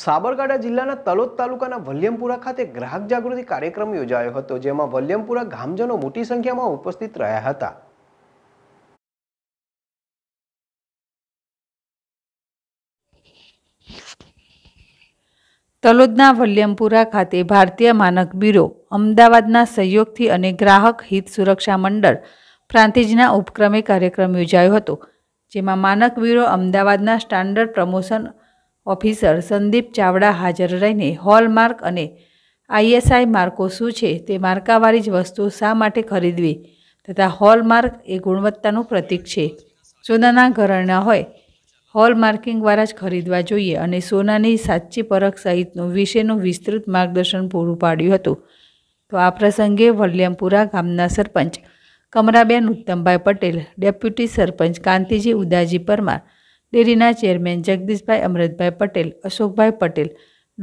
સાબરકાંઠા જિલ્લાના તલોદ તાલુકાના વલ્યમપુરા ખાતે ગ્રાહક જાગૃતિ કાર્યક્રમ યોજાયો હતો જેમાં વલ્યમપુરા ગામજનો મોટી સંખ્યામાં ઉપસ્થિત રહ્યા હતા તલોદના વલ્યમપુરા ખાતે ભારતીય માનક બ્યુરો અમદાવાદના સહયોગથી અને ગ્રાહક હિત સુરક્ષા મંડળ પ્રાંતિજના ઉપક્રમે કાર્યક્રમ યોજાયો હતો જેમાં માનક બ્યુરો અમદાવાદના standard promotion officer Sandeep Chavda હાજર રહીને હોલમાર્ક અને આઈએસઆઈ માર્કો શું છે તે માર્કાવાળી જ વસ્તુ શા માટે ખરીદવી તથા હોલમાર્ક એ ગુણવત્તાનું પ્રતીક છે સોનાના ઘરણા હોય હોલમાર્કિંગવાળા જ ખરીદવા જોઈએ અને સોનાની સાચી પરખ સહિતનું વિશેનું વિસ્તૃત માર્ગદર્શન પૂરું પાડ્યું હતું તો આ પ્રસંગે વલ્યમપુરા ગામના સરપંચ કમરાબેન ઉત્તમભાઈ પટેલ ડેપ્યુટી સરપંચ કાંતિજી ઉદાજી પરમાર ડેરીના chairman Jagdishbhai Amrutbhai Patel Ashokbhai Patel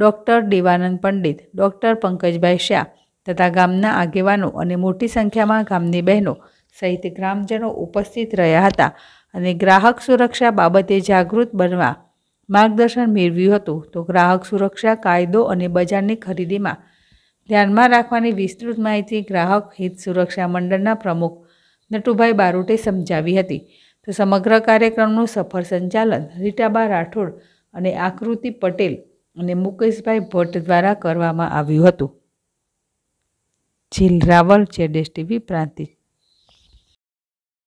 doctor Devanand Pandit doctor Pankajbhai Shah તથા ગામના આગેવાનો અને મોટી સંખ્યામાં ગામની બહેનો સહિત ગ્રામજનો ઉપસ્થિત રહ્યા હતા અને ગ્રાહક સુરક્ષા બાબતે જાગૃત બનવા માર્ગદર્શન મેળવ્યું હતું તો ગ્રાહક સુરક્ષા કાયદો અને બજારની ખરીદીમાં ધ્યાનમાં રાખવાની વિસ્તૃત માહિતી ગ્રાહક હિત સુરક્ષા મંડળના પ્રમુખ નટુભાઈ બારોટે સમજાવી હતી તો સમગ્ર કાર્યક્રમનું સફળ સંચાલન રીટાબા રાઠોડ અને આકૃતિ પટેલ અને મુકેશભાઈ ભટ્ટ દ્વારા કરવામાં આવ્યું હતું જીલ રાવલ જેડેશ ટીવી પ્રાંતિજ